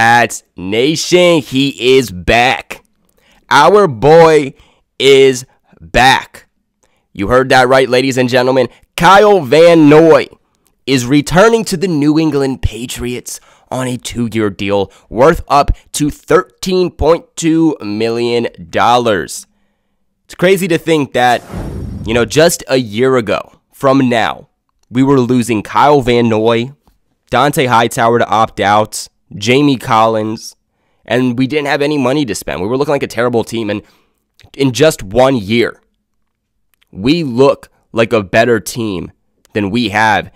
Pats Nation, he is back. Our boy is back. You heard that right, ladies and gentlemen. Kyle Van Noy is returning to the New England Patriots on a two year deal worth up to $13.2 million. It's crazy to think that, you know, just a year ago from now, we were losing Kyle Van Noy, Dante Hightower to opt out, Jamie Collins, and we didn't have any money to spend. We were looking like a terrible team. And in just one year, we look like a better team than we have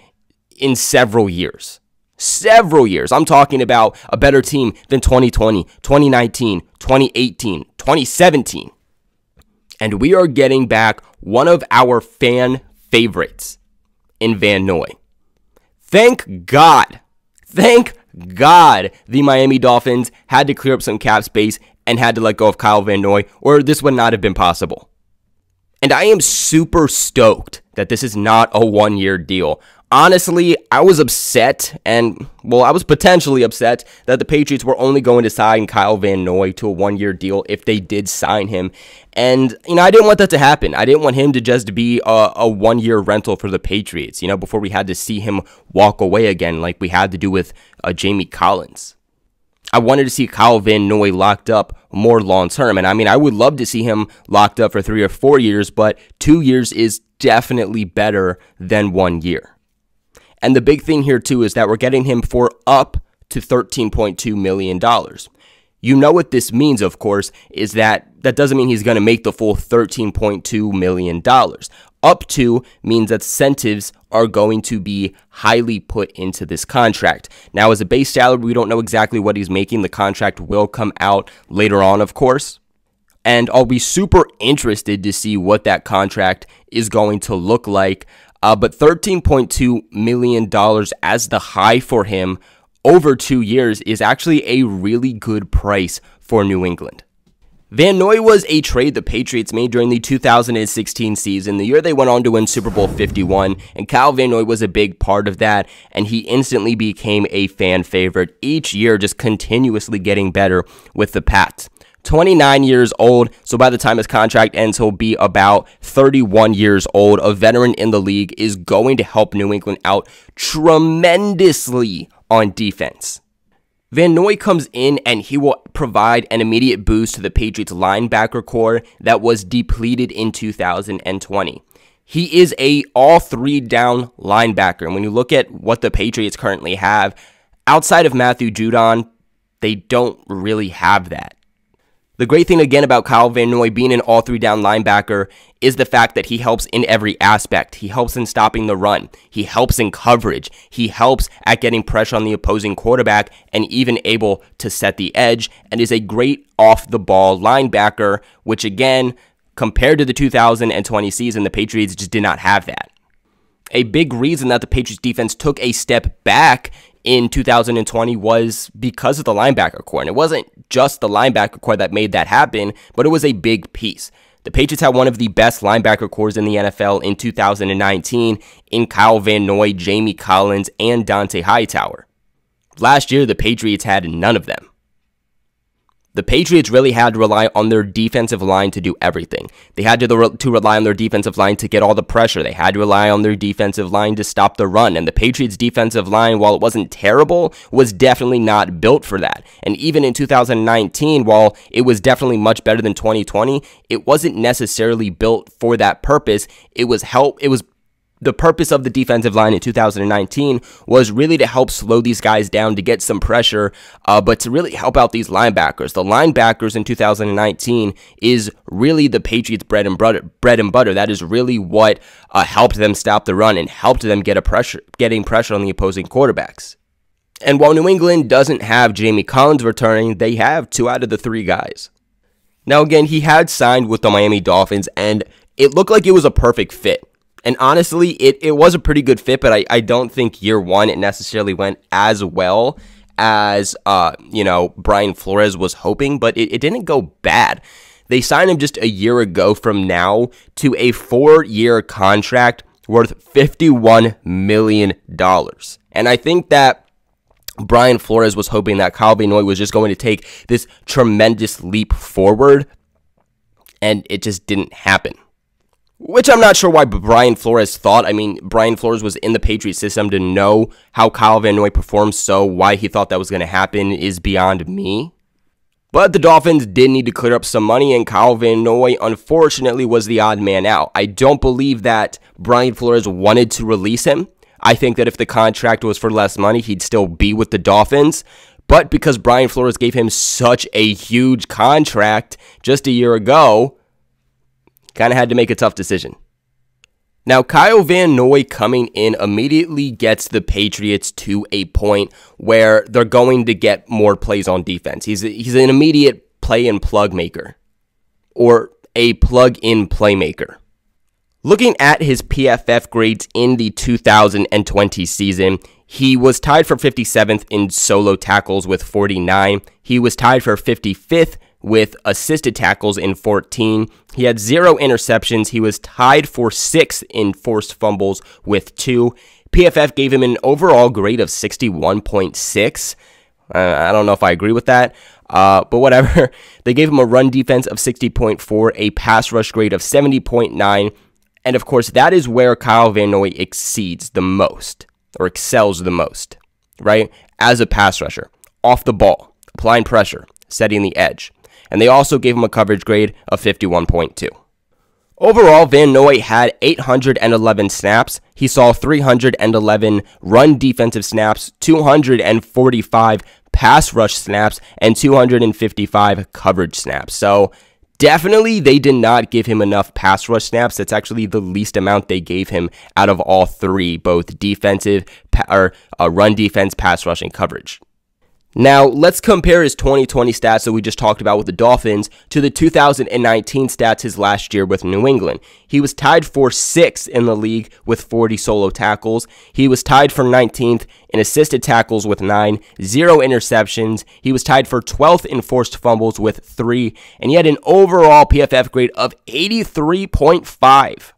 in several years. Several years. I'm talking about a better team than 2020, 2019, 2018, 2017. And we are getting back one of our fan favorites in Van Noy. Thank God. Thank God, the Miami Dolphins had to clear up some cap space and had to let go of Kyle Van Noy, or this would not have been possible. And I am super stoked that this is not a one year deal. Honestly, I was upset and, well, I was potentially upset that the Patriots were only going to sign Kyle Van Noy to a one year deal if they did sign him. And, you know, I didn't want that to happen. I didn't want him to just be a, a one year rental for the Patriots, you know, before we had to see him walk away again like we had to do with uh, Jamie Collins. I wanted to see Kyle Van Noy locked up more long term. And I mean, I would love to see him locked up for three or four years, but two years is definitely better than one year. And the big thing here, too, is that we're getting him for up to $13.2 million. You know what this means, of course, is that that doesn't mean he's going to make the full $13.2 million. Up to means that incentives are going to be highly put into this contract. Now, as a base salary, we don't know exactly what he's making. The contract will come out later on, of course. And I'll be super interested to see what that contract is going to look like uh, but $13.2 million as the high for him over two years is actually a really good price for New England. Van Noy was a trade the Patriots made during the 2016 season, the year they went on to win Super Bowl 51, and Kyle Van Noy was a big part of that, and he instantly became a fan favorite each year, just continuously getting better with the Pats. 29 years old. So by the time his contract ends, he'll be about 31 years old. A veteran in the league is going to help New England out tremendously on defense. Van Noy comes in and he will provide an immediate boost to the Patriots linebacker core that was depleted in 2020. He is a all three down linebacker. And when you look at what the Patriots currently have, outside of Matthew Judon, they don't really have that. The great thing again about Kyle Van Noy being an all three down linebacker is the fact that he helps in every aspect. He helps in stopping the run, he helps in coverage, he helps at getting pressure on the opposing quarterback and even able to set the edge and is a great off the ball linebacker, which again, compared to the 2020 season, the Patriots just did not have that. A big reason that the Patriots defense took a step back in 2020 was because of the linebacker core. And it wasn't just the linebacker core that made that happen, but it was a big piece. The Patriots had one of the best linebacker cores in the NFL in 2019 in Kyle Van Noy, Jamie Collins, and Dante Hightower. Last year, the Patriots had none of them. The Patriots really had to rely on their defensive line to do everything. They had to, to rely on their defensive line to get all the pressure. They had to rely on their defensive line to stop the run. And the Patriots' defensive line, while it wasn't terrible, was definitely not built for that. And even in 2019, while it was definitely much better than 2020, it wasn't necessarily built for that purpose. It was help. It was the purpose of the defensive line in 2019 was really to help slow these guys down to get some pressure, uh, but to really help out these linebackers. The linebackers in 2019 is really the Patriots' bread and butter. Bread and butter. That is really what uh, helped them stop the run and helped them get a pressure, getting pressure on the opposing quarterbacks. And while New England doesn't have Jamie Collins returning, they have two out of the three guys. Now, again, he had signed with the Miami Dolphins, and it looked like it was a perfect fit and honestly, it, it was a pretty good fit, but I, I don't think year one it necessarily went as well as, uh, you know, Brian Flores was hoping, but it, it didn't go bad. They signed him just a year ago from now to a four year contract worth $51 million. And I think that Brian Flores was hoping that Kyle Benoit was just going to take this tremendous leap forward, and it just didn't happen which I'm not sure why Brian Flores thought. I mean, Brian Flores was in the Patriot system to know how Kyle Van Noy performs, so why he thought that was going to happen is beyond me. But the Dolphins did need to clear up some money, and Kyle Van Noy, unfortunately, was the odd man out. I don't believe that Brian Flores wanted to release him. I think that if the contract was for less money, he'd still be with the Dolphins. But because Brian Flores gave him such a huge contract just a year ago, kind of had to make a tough decision. Now, Kyle Van Noy coming in immediately gets the Patriots to a point where they're going to get more plays on defense. He's, a, he's an immediate play and plug maker, or a plug in playmaker. Looking at his PFF grades in the 2020 season, he was tied for 57th in solo tackles with 49. He was tied for 55th with assisted tackles in 14. He had zero interceptions. He was tied for sixth in forced fumbles with two. PFF gave him an overall grade of 61.6. Uh, I don't know if I agree with that, uh, but whatever. they gave him a run defense of 60.4, a pass rush grade of 70.9. And of course, that is where Kyle Van Noy exceeds the most or excels the most, right? As a pass rusher, off the ball, applying pressure, setting the edge and they also gave him a coverage grade of 51.2. Overall, Van Noy had 811 snaps. He saw 311 run defensive snaps, 245 pass rush snaps, and 255 coverage snaps. So, Definitely, they did not give him enough pass rush snaps. That's actually the least amount they gave him out of all three, both defensive or uh, run defense, pass rush, and coverage. Now, let's compare his 2020 stats that we just talked about with the Dolphins to the 2019 stats his last year with New England. He was tied for 6th in the league with 40 solo tackles. He was tied for 19th in assisted tackles with 9, 0 interceptions. He was tied for 12th in forced fumbles with 3, and he had an overall PFF grade of 83.5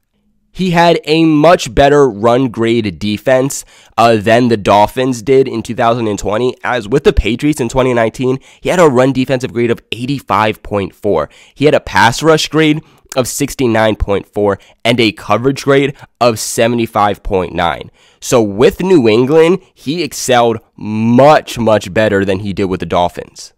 he had a much better run grade defense uh, than the Dolphins did in 2020. As with the Patriots in 2019, he had a run defensive grade of 85.4. He had a pass rush grade of 69.4 and a coverage grade of 75.9. So with New England, he excelled much, much better than he did with the Dolphins.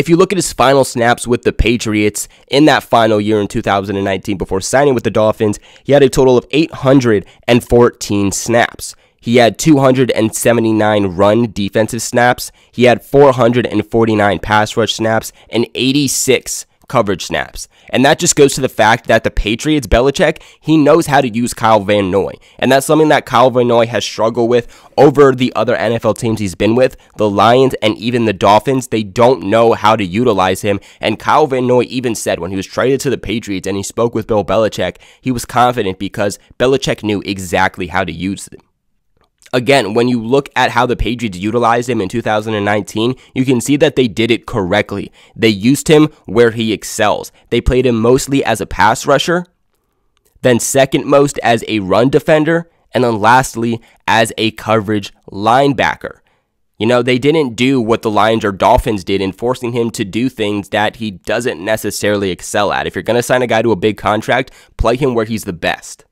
If you look at his final snaps with the Patriots in that final year in 2019 before signing with the Dolphins, he had a total of 814 snaps. He had 279 run defensive snaps. He had 449 pass rush snaps and 86 coverage snaps. And that just goes to the fact that the Patriots, Belichick, he knows how to use Kyle Van Noy. And that's something that Kyle Van Noy has struggled with over the other NFL teams he's been with, the Lions and even the Dolphins. They don't know how to utilize him. And Kyle Van Noy even said when he was traded to the Patriots and he spoke with Bill Belichick, he was confident because Belichick knew exactly how to use them again, when you look at how the Patriots utilized him in 2019, you can see that they did it correctly. They used him where he excels. They played him mostly as a pass rusher, then second most as a run defender, and then lastly as a coverage linebacker. You know, they didn't do what the Lions or Dolphins did in forcing him to do things that he doesn't necessarily excel at. If you're going to sign a guy to a big contract, play him where he's the best.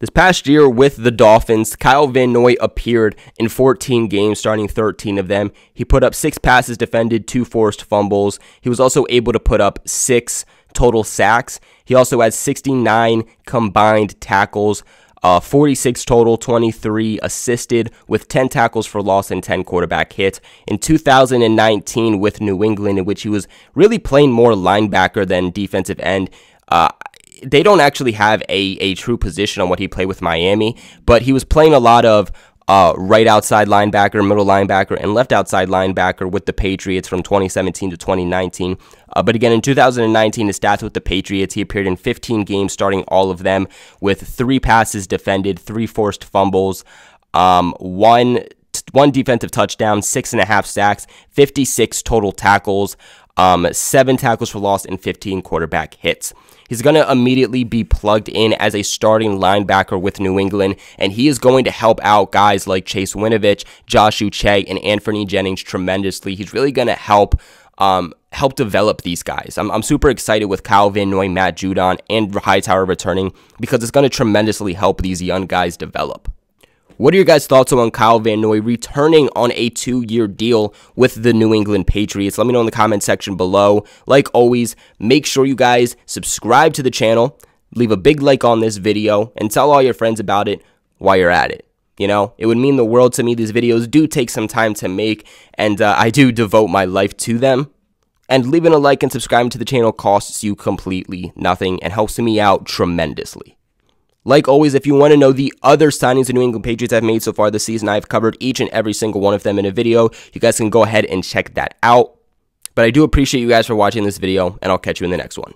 This past year with the Dolphins, Kyle Van Noy appeared in 14 games, starting 13 of them. He put up six passes defended, two forced fumbles. He was also able to put up six total sacks. He also had 69 combined tackles, uh, 46 total, 23 assisted, with 10 tackles for loss and 10 quarterback hits. In 2019 with New England, in which he was really playing more linebacker than defensive end. Uh, they don't actually have a, a true position on what he played with Miami, but he was playing a lot of uh, right outside linebacker, middle linebacker, and left outside linebacker with the Patriots from 2017 to 2019. Uh, but again, in 2019, his stats with the Patriots, he appeared in 15 games, starting all of them with three passes defended, three forced fumbles, um, one one defensive touchdown, six and a half sacks, 56 total tackles um, seven tackles for loss, and 15 quarterback hits. He's going to immediately be plugged in as a starting linebacker with New England, and he is going to help out guys like Chase Winovich, Josh Uche, and Anthony Jennings tremendously. He's really going to help um, help develop these guys. I'm, I'm super excited with Kyle Van Noy, Matt Judon, and Hightower returning because it's going to tremendously help these young guys develop. What are your guys' thoughts on Kyle Van Noy returning on a two year deal with the New England Patriots? Let me know in the comment section below. Like always, make sure you guys subscribe to the channel, leave a big like on this video, and tell all your friends about it while you're at it. You know, it would mean the world to me. These videos do take some time to make, and uh, I do devote my life to them. And leaving a like and subscribing to the channel costs you completely nothing and helps me out tremendously. Like always, if you want to know the other signings the New England Patriots have made so far this season, I've covered each and every single one of them in a video. You guys can go ahead and check that out. But I do appreciate you guys for watching this video, and I'll catch you in the next one.